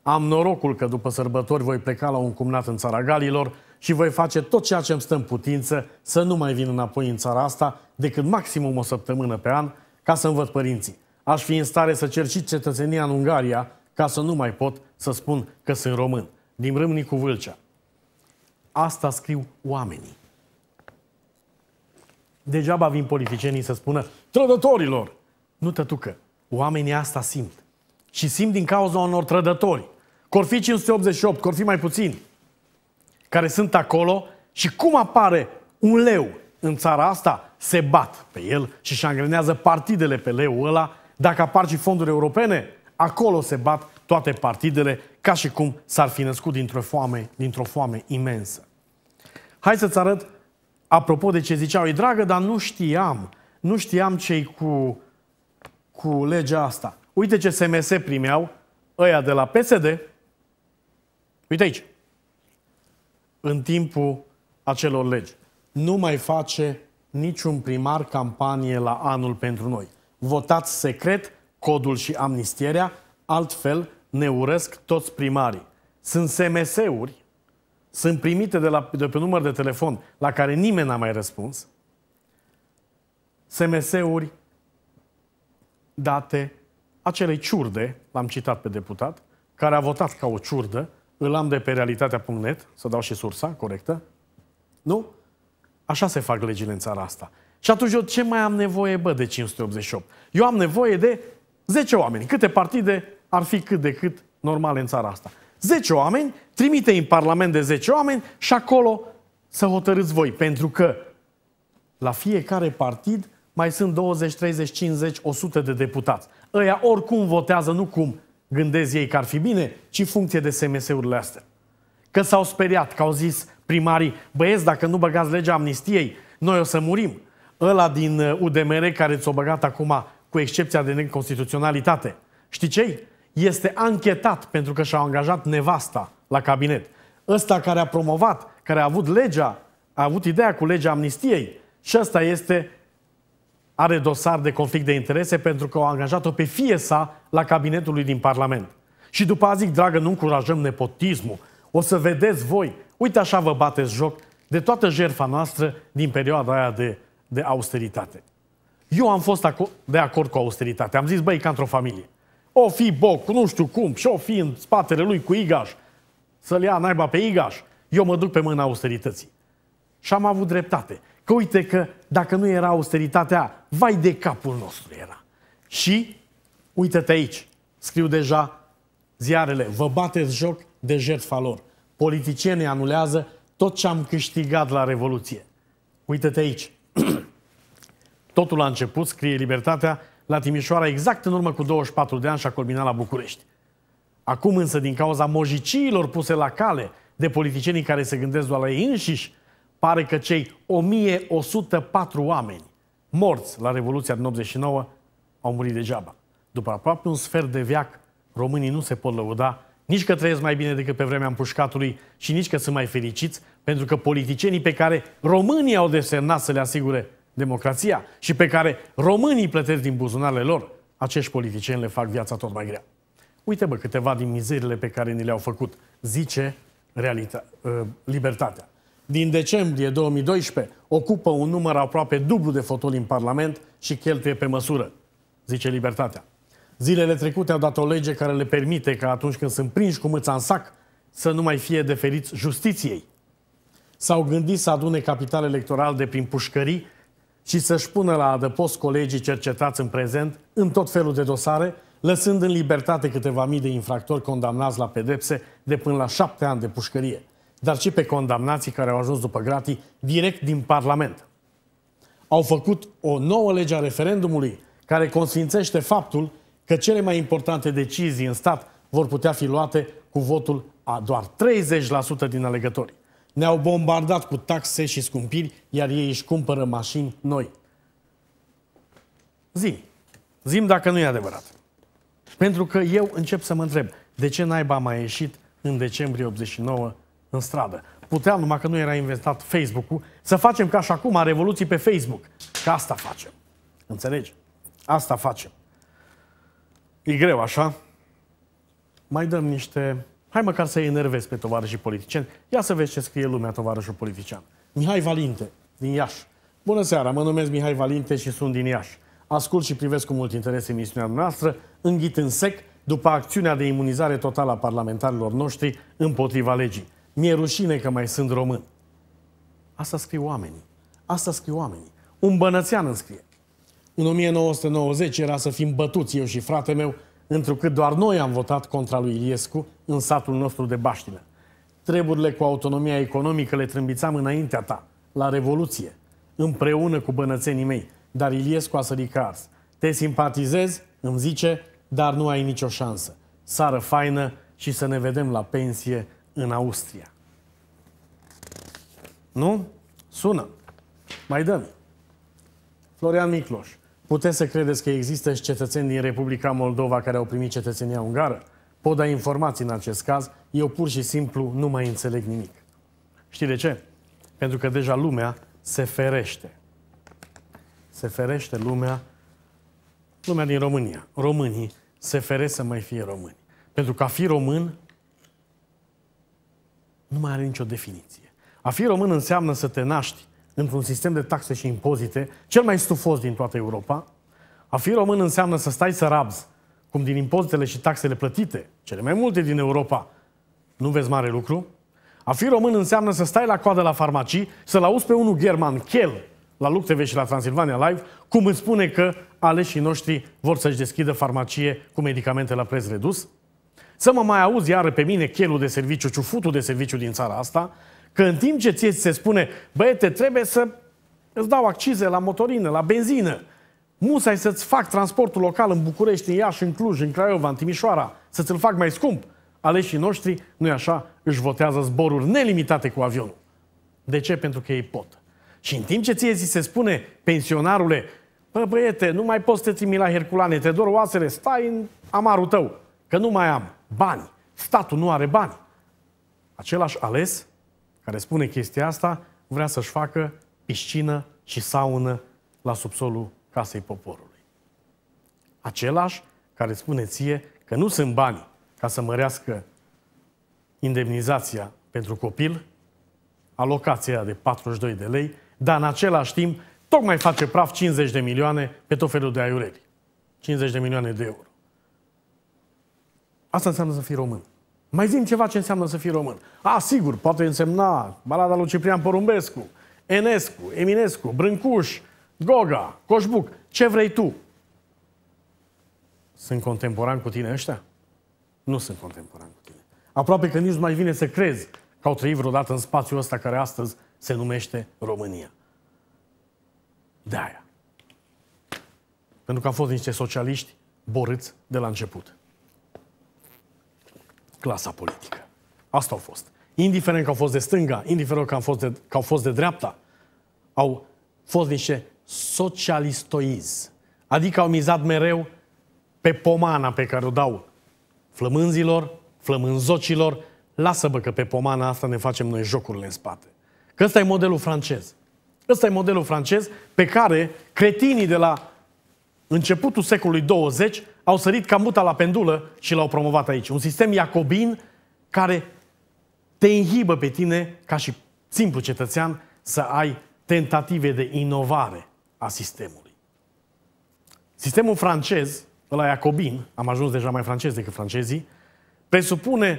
Am norocul că după sărbători voi pleca la un cumnat în țara Galilor și voi face tot ceea ce îmi stă în putință să nu mai vin înapoi în țara asta decât maximum o săptămână pe an ca să-mi văd părinții. Aș fi în stare să cer și cetățenia în Ungaria ca să nu mai pot să spun că sunt român. Din Râmnicu Vâlcea. Asta scriu oamenii. Degeaba vin politicienii să spună trădătorilor. Nu tătucă. Oamenii asta simt. Și simt din cauza unor trădători că fi 588, că fi mai puțini care sunt acolo și cum apare un leu în țara asta, se bat pe el și își angrenează partidele pe leu ăla. Dacă apar și fonduri europene, acolo se bat toate partidele ca și cum s-ar fi născut dintr-o foame, dintr-o foame imensă. Hai să-ți arăt, apropo de ce ziceau, e dragă, dar nu știam, nu știam ce cu, cu legea asta. Uite ce SMS primeau ăia de la PSD, Uite aici. În timpul acelor legi. Nu mai face niciun primar campanie la anul pentru noi. Votați secret codul și amnistierea, altfel ne urăsc toți primarii. Sunt SMS-uri, sunt primite de, la, de pe număr de telefon la care nimeni n-a mai răspuns. SMS-uri date acelei ciurde, l-am citat pe deputat, care a votat ca o ciurdă îl am de pe realitatea.net, să dau și sursa corectă. Nu? Așa se fac legile în țara asta. Și atunci eu ce mai am nevoie, bă, de 588? Eu am nevoie de 10 oameni. Câte partide ar fi cât de cât normale în țara asta? 10 oameni, trimite în Parlament de 10 oameni și acolo să hotărâți voi. Pentru că la fiecare partid mai sunt 20, 30, 50, 100 de deputați. Ăia oricum votează, nu cum gândesc ei că ar fi bine, ci funcție de SMS-urile astea. Că s-au speriat, că au zis primarii, băieți, dacă nu băgați legea amnistiei, noi o să murim. Ăla din UDMR uh, care ți-o băgat acum, cu excepția de neconstituționalitate, știi ce Este anchetat pentru că și-a angajat nevasta la cabinet. Ăsta care a promovat, care a avut legea, a avut ideea cu legea amnistiei și ăsta este are dosar de conflict de interese pentru că au angajat-o pe fie sa la cabinetul lui din Parlament. Și după a zic, dragă, nu încurajăm nepotismul. O să vedeți voi. Uite așa vă bateți joc de toată jertfa noastră din perioada aia de, de austeritate. Eu am fost aco- de acord cu austeritate. Am zis, băi, ca într-o familie. O fi Boc, nu știu cum, și o fi în spatele lui cu Igaș. Să-l ia naiba pe Igaș. Eu mă duc pe mâna austerității. Și am avut dreptate. Că uite că dacă nu era austeritatea, vai de capul nostru era. Și, uite-te aici, scriu deja ziarele, vă bateți joc de jertfa lor. Politicienii anulează tot ce am câștigat la Revoluție. Uite-te aici. <clears throat> Totul a început, scrie Libertatea, la Timișoara exact în urmă cu 24 de ani și a culminat la București. Acum însă, din cauza mojiciilor puse la cale de politicienii care se gândesc doar la ei înșiși, pare că cei 1104 oameni morți la Revoluția din 89 au murit degeaba. După aproape un sfert de veac, românii nu se pot lăuda nici că trăiesc mai bine decât pe vremea împușcatului și nici că sunt mai fericiți, pentru că politicienii pe care românii au desemnat să le asigure democrația și pe care românii plătesc din buzunarele lor, acești politicieni le fac viața tot mai grea. Uite, bă, câteva din mizerile pe care ni le-au făcut, zice realita, uh, libertatea din decembrie 2012 ocupă un număr aproape dublu de fotoli în Parlament și cheltuie pe măsură, zice Libertatea. Zilele trecute au dat o lege care le permite ca atunci când sunt prinși cu mâța în sac să nu mai fie deferiți justiției. S-au gândit să adune capital electoral de prin pușcării și să-și pună la adăpost colegii cercetați în prezent în tot felul de dosare, lăsând în libertate câteva mii de infractori condamnați la pedepse de până la șapte ani de pușcărie – dar și pe condamnații care au ajuns după gratii direct din Parlament. Au făcut o nouă lege a referendumului care consfințește faptul că cele mai importante decizii în stat vor putea fi luate cu votul a doar 30% din alegători. Ne-au bombardat cu taxe și scumpiri, iar ei își cumpără mașini noi. Zim. Zim dacă nu e adevărat. Pentru că eu încep să mă întreb, de ce naiba mai ieșit în decembrie 89 în stradă. Puteam, numai că nu era inventat Facebook-ul, să facem ca și acum a revoluții pe Facebook. Că asta facem. Înțelegi? Asta facem. E greu așa. Mai dăm niște... Hai măcar să-i enervezi pe tovarășii politicieni. Ia să vezi ce scrie lumea, tovarășul politician. Mihai Valinte, din Iași. Bună seara, mă numesc Mihai Valinte și sunt din Iași. Ascult și privesc cu mult interes emisiunea noastră, înghit în sec, după acțiunea de imunizare totală a parlamentarilor noștri împotriva legii. Mi-e rușine că mai sunt român. Asta scriu oamenii. Asta scriu oamenii. Un bănățean îmi scrie. În 1990 era să fim bătuți eu și frate meu, întrucât doar noi am votat contra lui Iliescu în satul nostru de Baștină. Treburile cu autonomia economică le trâmbițam înaintea ta, la Revoluție, împreună cu bănățenii mei, dar Iliescu a sărit ca ars. Te simpatizez, îmi zice, dar nu ai nicio șansă. Sară faină și să ne vedem la pensie în Austria. Nu? Sună. Mai dăm. Florian Micloș. Puteți să credeți că există și cetățeni din Republica Moldova care au primit cetățenia ungară? Pot da informații în acest caz, eu pur și simplu nu mai înțeleg nimic. Știi de ce? Pentru că deja lumea se ferește. Se ferește lumea, lumea din România. Românii se feresc să mai fie români. Pentru că a fi român nu mai are nicio definiție. A fi român înseamnă să te naști într-un sistem de taxe și impozite, cel mai stufos din toată Europa. A fi român înseamnă să stai să rabzi, cum din impozitele și taxele plătite, cele mai multe din Europa, nu vezi mare lucru. A fi român înseamnă să stai la coadă la farmacii, să-l auzi pe unul german, Chel, la Luc TV și la Transilvania Live, cum îți spune că aleșii noștri vor să-și deschidă farmacie cu medicamente la preț redus? Să mă mai auzi iară pe mine, chelul de serviciu, ciufutul de serviciu din țara asta, că în timp ce ție se spune, băiete, trebuie să îți dau accize la motorină, la benzină, musai să-ți fac transportul local în București, în Iași, în Cluj, în Craiova, în Timișoara, să-ți l fac mai scump, aleșii noștri, nu așa, își votează zboruri nelimitate cu avionul. De ce? Pentru că ei pot. Și în timp ce ție ți se spune, pensionarule, bă băiete, nu mai poți să te trimi la Herculane, te dor oasele, stai în amarul tău, că nu mai am bani. Statul nu are bani. Același ales care spune chestia asta vrea să-și facă piscină și saună la subsolul casei poporului. Același care spune ție că nu sunt bani ca să mărească indemnizația pentru copil, alocația de 42 de lei, dar în același timp tocmai face praf 50 de milioane pe tot felul de aiureli. 50 de milioane de euro. Asta înseamnă să fii român. Mai zic ceva ce înseamnă să fii român. A, sigur, poate însemna balada lui Ciprian Porumbescu, Enescu, Eminescu, Brâncuș, Goga, Coșbuc, ce vrei tu. Sunt contemporan cu tine ăștia? Nu sunt contemporan cu tine. Aproape că nici nu mai vine să crezi că au trăit vreodată în spațiul ăsta care astăzi se numește România. De aia. Pentru că am fost niște socialiști borâți de la început clasa politică. Asta au fost. Indiferent că au fost de stânga, indiferent că au fost de, că au fost de dreapta, au fost niște socialistoizi. Adică au mizat mereu pe pomana pe care o dau flămânzilor, flămânzocilor, lasă-bă că pe pomana asta ne facem noi jocurile în spate. Că ăsta e modelul francez. Ăsta e modelul francez pe care cretinii de la începutul secolului 20 au sărit ca muta la pendulă și l-au promovat aici. Un sistem iacobin care te inhibă pe tine, ca și simplu cetățean, să ai tentative de inovare a sistemului. Sistemul francez, la iacobin, am ajuns deja mai francez decât francezii, presupune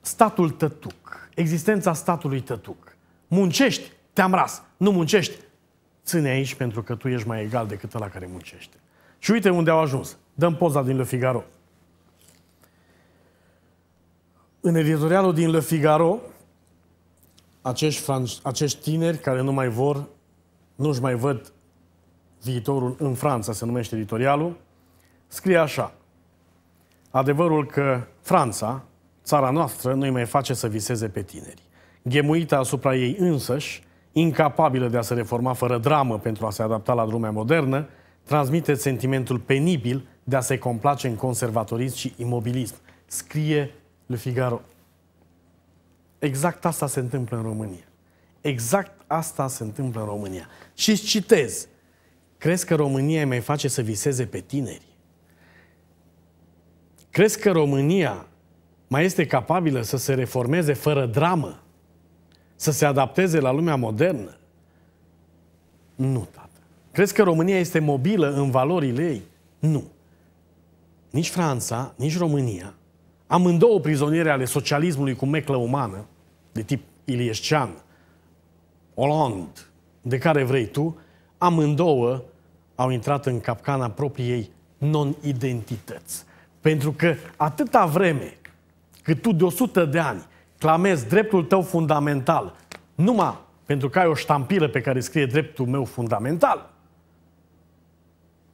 statul tătuc, existența statului tătuc. Muncești, te-am ras. Nu muncești, ține aici pentru că tu ești mai egal decât ăla care muncește. Și uite unde au ajuns. Dăm poza din Le Figaro. În editorialul din Le Figaro, acești, franci, acești tineri care nu mai vor, nu-și mai văd viitorul în Franța, se numește editorialul, scrie așa. Adevărul că Franța, țara noastră, nu-i mai face să viseze pe tineri. Ghemuită asupra ei însăși, incapabilă de a se reforma fără dramă pentru a se adapta la lumea modernă, transmite sentimentul penibil de a se complace în conservatorism și imobilism. Scrie Le Figaro. Exact asta se întâmplă în România. Exact asta se întâmplă în România. Și citez. Crezi că România îi mai face să viseze pe tineri? Crezi că România mai este capabilă să se reformeze fără dramă? Să se adapteze la lumea modernă? Nu, Crezi că România este mobilă în valorile ei? Nu. Nici Franța, nici România, amândouă prizoniere ale socialismului cu meclă umană, de tip Ilieșcean, Hollande, de care vrei tu, amândouă au intrat în capcana propriei non-identități. Pentru că atâta vreme cât tu de 100 de ani clamezi dreptul tău fundamental numai pentru că ai o ștampilă pe care scrie dreptul meu fundamental,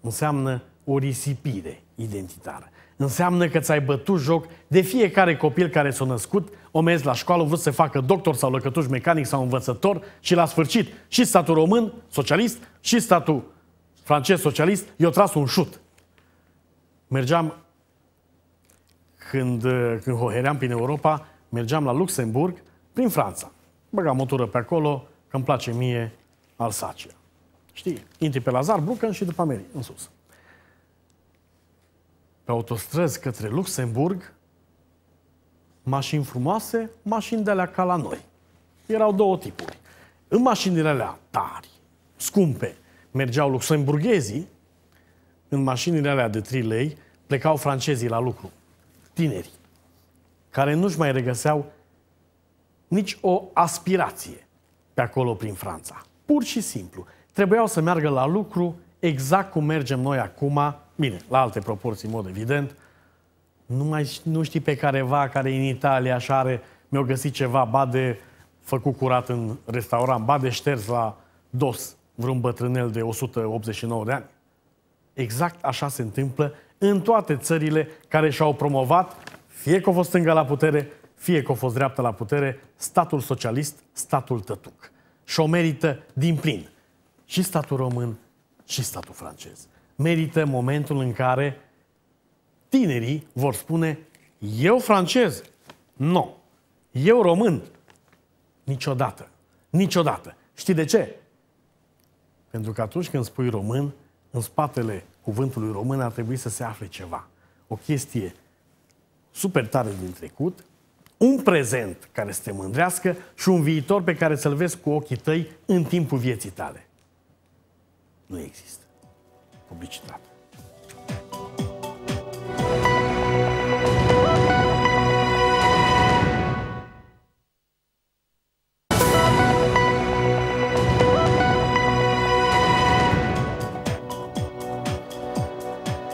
înseamnă o risipire identitară. Înseamnă că ți-ai bătut joc de fiecare copil care s-a născut, o mers la școală, vrut să facă doctor sau lăcătuș mecanic sau învățător și la sfârșit și statul român socialist și statul francez socialist i-a tras un șut. Mergeam când, când hoheream prin Europa, mergeam la Luxemburg, prin Franța. Băgam o tură pe acolo, că îmi place mie Alsacia. Știi, intri pe Lazar, Brucan și după Ameri, în sus. Pe autostrăzi către Luxemburg, mașini frumoase, mașini de alea ca la noi. Erau două tipuri. În mașinile alea tari, scumpe, mergeau luxemburghezii, în mașinile alea de 3 lei plecau francezii la lucru, tinerii, care nu-și mai regăseau nici o aspirație pe acolo prin Franța. Pur și simplu trebuiau să meargă la lucru exact cum mergem noi acum, bine, la alte proporții, în mod evident, nu mai nu știi pe careva care în Italia așa are, mi-au găsit ceva, ba de făcut curat în restaurant, ba de șters la dos, vreun bătrânel de 189 de ani. Exact așa se întâmplă în toate țările care și-au promovat, fie că au fost stângă la putere, fie că au fost dreaptă la putere, statul socialist, statul tătuc. Și o merită din plin și statul român și statul francez. Merită momentul în care tinerii vor spune eu francez, nu. No. Eu român, niciodată. Niciodată. Știi de ce? Pentru că atunci când spui român, în spatele cuvântului român ar trebui să se afle ceva. O chestie super tare din trecut, un prezent care să te mândrească și un viitor pe care să-l vezi cu ochii tăi în timpul vieții tale nu există. Publicitate.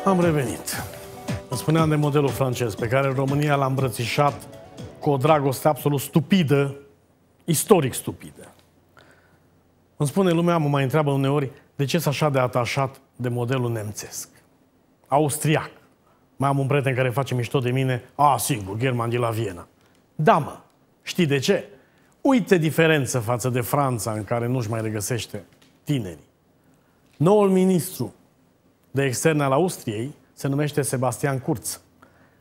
Am revenit. Îmi spuneam de modelul francez pe care România l-a îmbrățișat cu o dragoste absolut stupidă, istoric stupidă. Îmi spune lumea, mă mai întreabă uneori, de ce s așa de atașat de modelul nemțesc? Austriac. Mai am un prieten care face mișto de mine. A, sigur, German de la Viena. Da, mă. Știi de ce? Uite diferență față de Franța, în care nu-și mai regăsește tinerii. Noul ministru de externe al Austriei se numește Sebastian Kurz.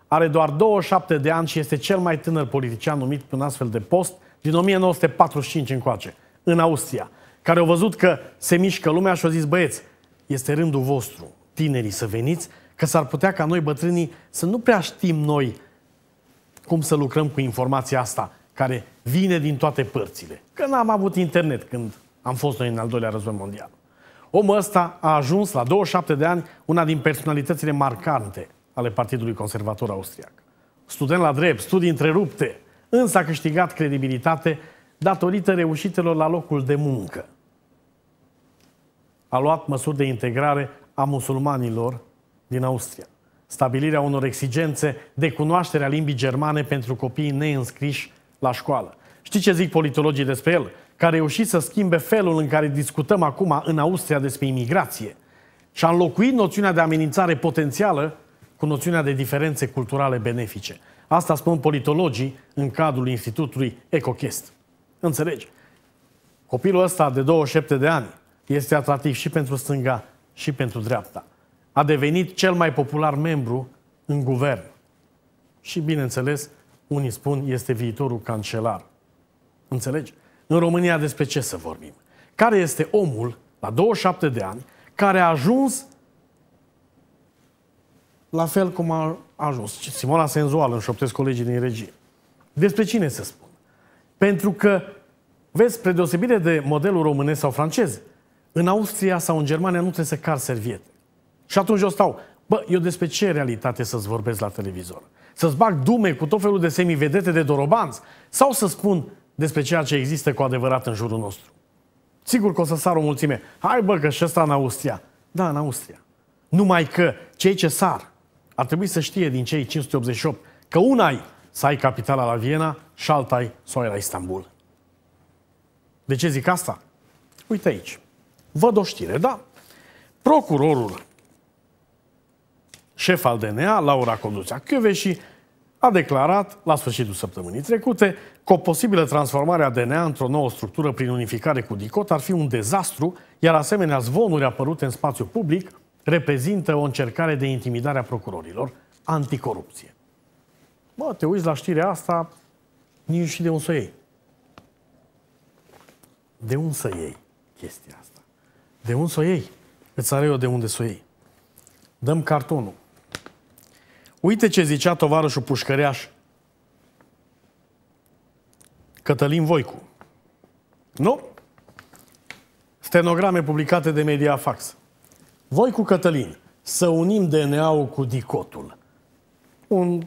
Are doar 27 de ani și este cel mai tânăr politician numit pe un astfel de post din 1945 încoace, în Austria care au văzut că se mișcă lumea și au zis, băieți, este rândul vostru, tinerii, să veniți, că s-ar putea ca noi, bătrânii, să nu prea știm noi cum să lucrăm cu informația asta, care vine din toate părțile. Că n-am avut internet când am fost noi în al doilea război mondial. Omul ăsta a ajuns la 27 de ani una din personalitățile marcante ale Partidului Conservator Austriac. Student la drept, studii întrerupte, însă a câștigat credibilitate datorită reușitelor la locul de muncă a luat măsuri de integrare a musulmanilor din Austria. Stabilirea unor exigențe de cunoaștere a limbii germane pentru copiii neînscriși la școală. Știi ce zic politologii despre el? Că a reușit să schimbe felul în care discutăm acum în Austria despre imigrație și a înlocuit noțiunea de amenințare potențială cu noțiunea de diferențe culturale benefice. Asta spun politologii în cadrul Institutului EcoChest. Înțelegi? Copilul ăsta de 27 de ani este atractiv și pentru stânga și pentru dreapta. A devenit cel mai popular membru în guvern. Și, bineînțeles, unii spun este viitorul cancelar. Înțelegi? În România despre ce să vorbim? Care este omul, la 27 de ani, care a ajuns la fel cum a ajuns. Simona în înșoptesc colegii din regie. Despre cine să spun? Pentru că, vezi, spre deosebire de modelul românesc sau francez, în Austria sau în Germania nu trebuie să car serviete. Și atunci eu stau, bă, eu despre ce realitate să-ți vorbesc la televizor? Să-ți bag dume cu tot felul de semivedete de dorobanți? Sau să spun despre ceea ce există cu adevărat în jurul nostru? Sigur că o să sar o mulțime. Hai bă, că și ăsta în Austria. Da, în Austria. Numai că cei ce sar ar trebui să știe din cei 588 că una ai să ai capitala la Viena și alta ai să ai la Istanbul. De ce zic asta? Uite aici. Văd o știre, da? Procurorul șef al DNA, Laura Conduțea și a declarat la sfârșitul săptămânii trecute că o posibilă transformare a DNA într-o nouă structură prin unificare cu DICOT ar fi un dezastru, iar asemenea zvonuri apărute în spațiu public reprezintă o încercare de intimidare a procurorilor anticorupție. Bă, te uiți la știrea asta, nici și de un să iei. De un să iei chestia asta? De unde să o iei? Îți arăt eu de unde să o iei. Dăm cartonul. Uite ce zicea tovarășul pușcăreaș Cătălin Voicu. Nu? Stenograme publicate de Mediafax. Voicu Cătălin, să unim DNA-ul cu dicotul. Un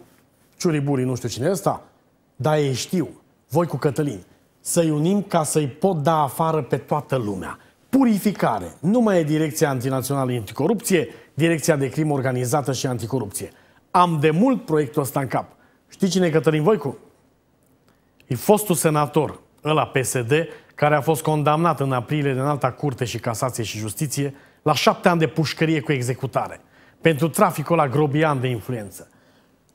ciuriburi, nu știu cine ăsta, dar ei știu, voi cu Cătălin, să-i unim ca să-i pot da afară pe toată lumea purificare. Nu mai e Direcția Antinațională Anticorupție, Direcția de Crimă Organizată și Anticorupție. Am de mult proiectul ăsta în cap. Știi cine e Cătălin Voicu? E fostul senator, ăla PSD, care a fost condamnat în aprilie de înalta curte și casație și justiție la șapte ani de pușcărie cu executare pentru traficul la grobian de influență.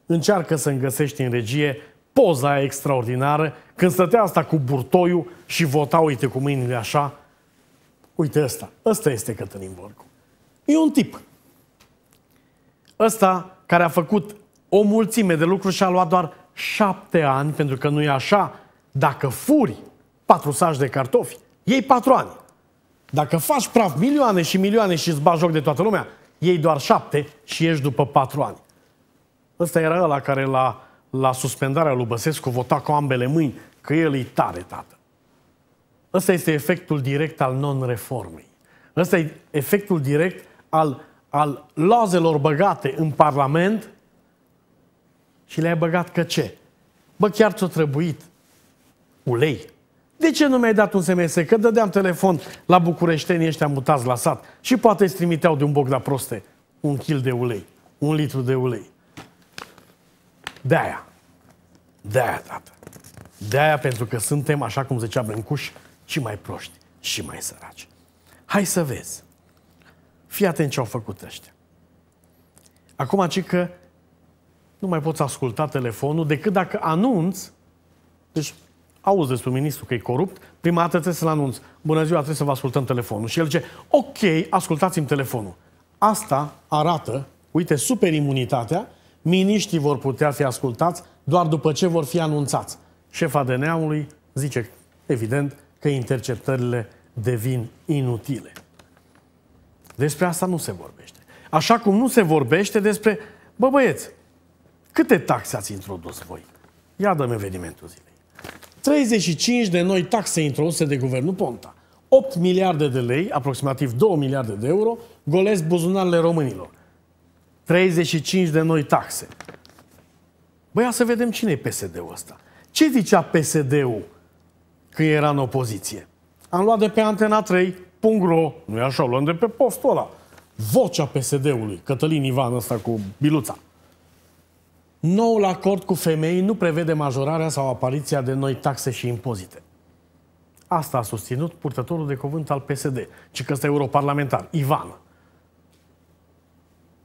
Încearcă să îngăsești în regie poza aia extraordinară când stătea asta cu burtoiul și vota, uite, cu mâinile așa, Uite ăsta. Ăsta este Cătălin Vorcu. E un tip. Ăsta care a făcut o mulțime de lucruri și a luat doar șapte ani, pentru că nu e așa. Dacă furi patru saci de cartofi, iei patru ani. Dacă faci praf milioane și milioane și îți bagi joc de toată lumea, iei doar șapte și ieși după patru ani. Ăsta era ăla care la, la suspendarea lui Băsescu vota cu ambele mâini că el e tare, tată. Ăsta este efectul direct al non-reformei. Ăsta e efectul direct al, al lozelor băgate în Parlament și le-ai băgat că ce? Bă, chiar ți-o trebuit. Ulei. De ce nu mi-ai dat un SMS? Că dădeam telefon la bucureștenii ăștia mutați la sat și poate îți trimiteau de un boc la proste un kil de ulei, un litru de ulei. De-aia. De-aia, tată. De-aia pentru că suntem, așa cum zicea Brâncuș, și mai proști, și mai săraci. Hai să vezi. Fii atent ce au făcut ăștia. Acum ci că nu mai poți asculta telefonul decât dacă anunți, deci auzi despre ministru că e corupt, prima dată trebuie să-l anunți. Bună ziua, trebuie să vă ascultăm telefonul. Și el zice, ok, ascultați-mi telefonul. Asta arată, uite, superimunitatea, miniștrii vor putea fi ascultați doar după ce vor fi anunțați. Șefa de ului zice, evident, că interceptările devin inutile. Despre asta nu se vorbește. Așa cum nu se vorbește despre, bă băieți, câte taxe ați introdus voi? Ia dăm evenimentul zilei. 35 de noi taxe introduse de guvernul Ponta. 8 miliarde de lei, aproximativ 2 miliarde de euro, golesc buzunarele românilor. 35 de noi taxe. Băia să vedem cine e PSD-ul ăsta. Ce zicea PSD-ul când era în opoziție. Am luat de pe Antena 3, Pungro, nu e așa, luăm de pe postul ăla. Vocea PSD-ului, Cătălin Ivan ăsta cu biluța. Noul acord cu femei nu prevede majorarea sau apariția de noi taxe și impozite. Asta a susținut purtătorul de cuvânt al PSD, ci că ăsta europarlamentar, Ivan.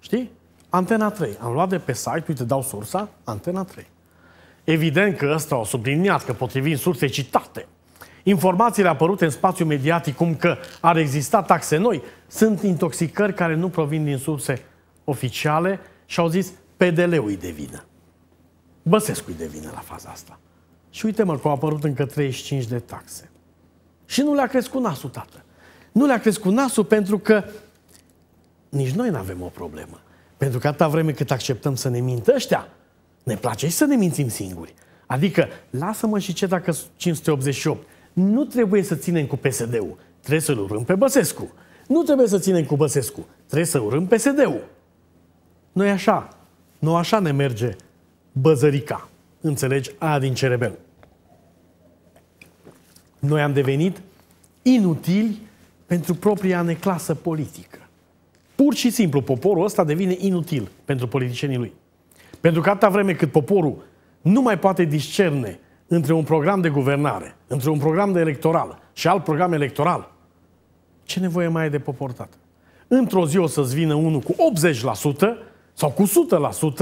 Știi? Antena 3. Am luat de pe site, uite, dau sursa, Antena 3. Evident că ăsta o subliniat, că potrivit surse citate, Informațiile apărute în spațiul mediatic cum că ar exista taxe noi sunt intoxicări care nu provin din surse oficiale și au zis PDL-ul îi devină. Băsescu îi devină la faza asta. Și uite-mă că au apărut încă 35 de taxe. Și nu le-a crescut nasul, tată. Nu le-a crescut nasul pentru că nici noi nu avem o problemă. Pentru că atâta vreme cât acceptăm să ne mintă ăștia, ne place și să ne mințim singuri. Adică, lasă-mă și ce dacă 588 nu trebuie să ținem cu PSD-ul, trebuie să-l urâm pe Băsescu. Nu trebuie să ținem cu Băsescu, trebuie să urâm PSD-ul. Noi așa, nu așa ne merge băzărica, înțelegi, a din cerebel. Noi am devenit inutili pentru propria neclasă politică. Pur și simplu, poporul ăsta devine inutil pentru politicienii lui. Pentru că atâta vreme cât poporul nu mai poate discerne între un program de guvernare, între un program de electoral și alt program electoral, ce nevoie mai e de poportat? Într-o zi o să-ți vină unul cu 80% sau cu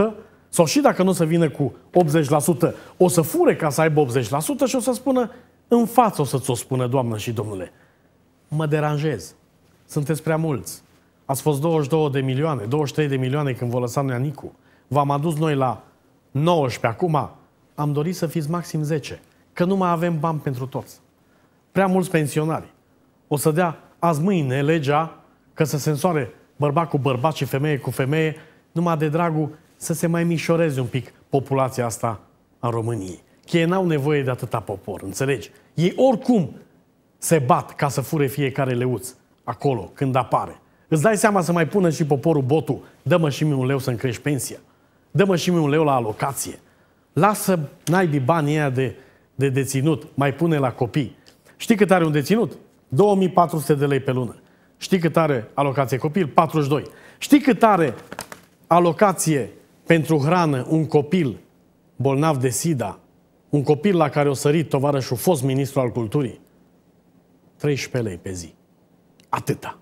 100%, sau și dacă nu o să vină cu 80%, o să fure ca să aibă 80% și o să spună, în față o să-ți o spună, doamnă și domnule, mă deranjez, sunteți prea mulți. Ați fost 22 de milioane, 23 de milioane când vă noi Anicu. V-am adus noi la 19 acum, am dorit să fiți maxim 10, că nu mai avem bani pentru toți. Prea mulți pensionari. O să dea azi mâine legea că să se însoare bărbat cu bărbat și femeie cu femeie, numai de dragul să se mai mișoreze un pic populația asta a României. Că ei n-au nevoie de atâta popor, înțelegi? Ei oricum se bat ca să fure fiecare leuț acolo, când apare. Îți dai seama să mai pună și poporul botul, dă-mă și mie un leu să-mi crești pensia, dă-mă și mie un leu la alocație, lasă naibii banii ăia de, de deținut, mai pune la copii. Știi cât are un deținut? 2400 de lei pe lună. Știi cât are alocație copil? 42. Știi cât are alocație pentru hrană un copil bolnav de SIDA, un copil la care o sărit tovarășul fost ministru al culturii? 13 lei pe zi. Atâta.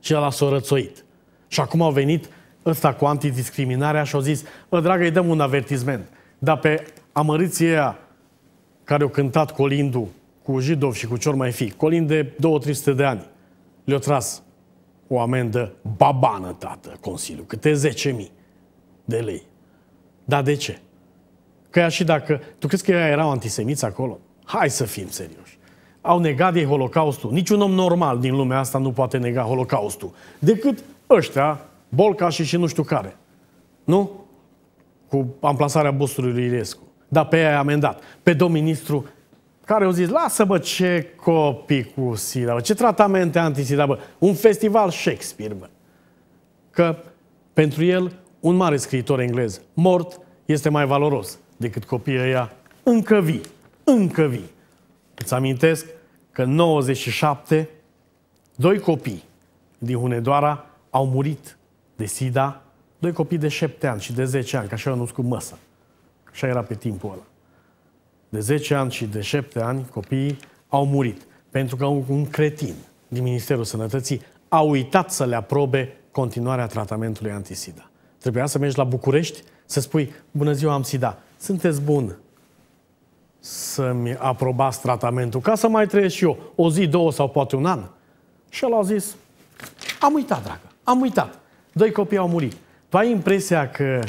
Și ăla s-a rățoit. Și acum au venit ăsta cu antidiscriminarea și au zis, dragă, îi dăm un avertisment. Dar pe amăriții care au cântat Colindu cu Jidov și cu cior mai fi, Colind de 2-300 de ani, le a tras o amendă babană, tată, Consiliul, câte 10.000 de lei. Dar de ce? Că ea și dacă... Tu crezi că ea erau antisemiți acolo? Hai să fim serioși. Au negat ei Holocaustul. Niciun om normal din lumea asta nu poate nega Holocaustul. Decât ăștia, Bolca și nu știu care. Nu? cu amplasarea bosului lui Ilescu. Dar pe a amendat. Pe domn-ministru care au zis, lasă bă, ce copii cu SIDA, ce tratamente bă. un festival Shakespeare, bă. Că pentru el, un mare scriitor englez mort este mai valoros decât copiii ăia încă vii, încă vii. Îți amintesc că în 97, doi copii din Hunedoara au murit de SIDA doi copii de 7 ani și de 10 ani, că așa au cu măsă. Așa era pe timpul ăla. De 10 ani și de 7 ani copiii au murit pentru că un cretin din Ministerul Sănătății a uitat să le aprobe continuarea tratamentului antisida. Trebuia să mergi la București să spui, bună ziua, am sida, sunteți bun să-mi aprobați tratamentul, ca să mai trăiesc și eu o zi, două sau poate un an. Și el a zis, am uitat, dragă, am uitat. Doi copii au murit. Tu ai impresia că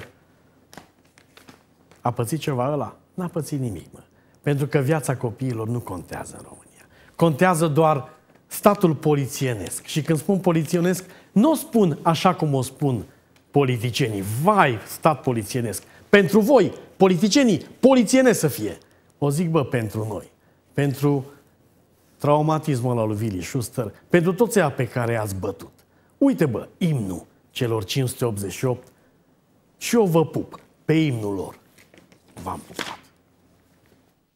a pățit ceva ăla? N-a pățit nimic, mă. Pentru că viața copiilor nu contează în România. Contează doar statul polițienesc. Și când spun polițienesc, nu o spun așa cum o spun politicienii. Vai, stat polițienesc! Pentru voi, politicienii, polițienesc să fie. O zic, bă, pentru noi. Pentru traumatismul ăla lui Vili Schuster, pentru toți aia pe care i-ați bătut. Uite, bă, imnul celor 588 și eu vă pup pe imnul lor. V-am pupat.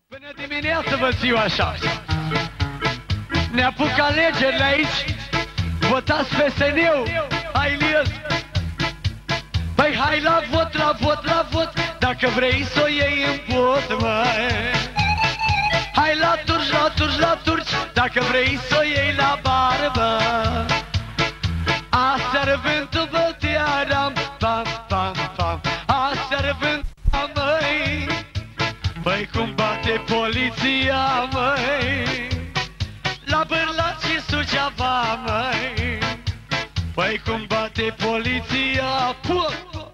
Până dimineață vă ziua așa. Ne pus alegerile aici. Votați SNU. Hai, Lios. Păi hai la vot, la vot, la vot, dacă vrei să o iei în pot, mai. Hai la turci, la turci, la turci, dacă vrei să o iei la barbă vântul bătea Pam, pam, pam Așa vântul, măi Băi, cum bate poliția, măi La bârlat și Suceava, măi Băi, cum bate poliția Puh!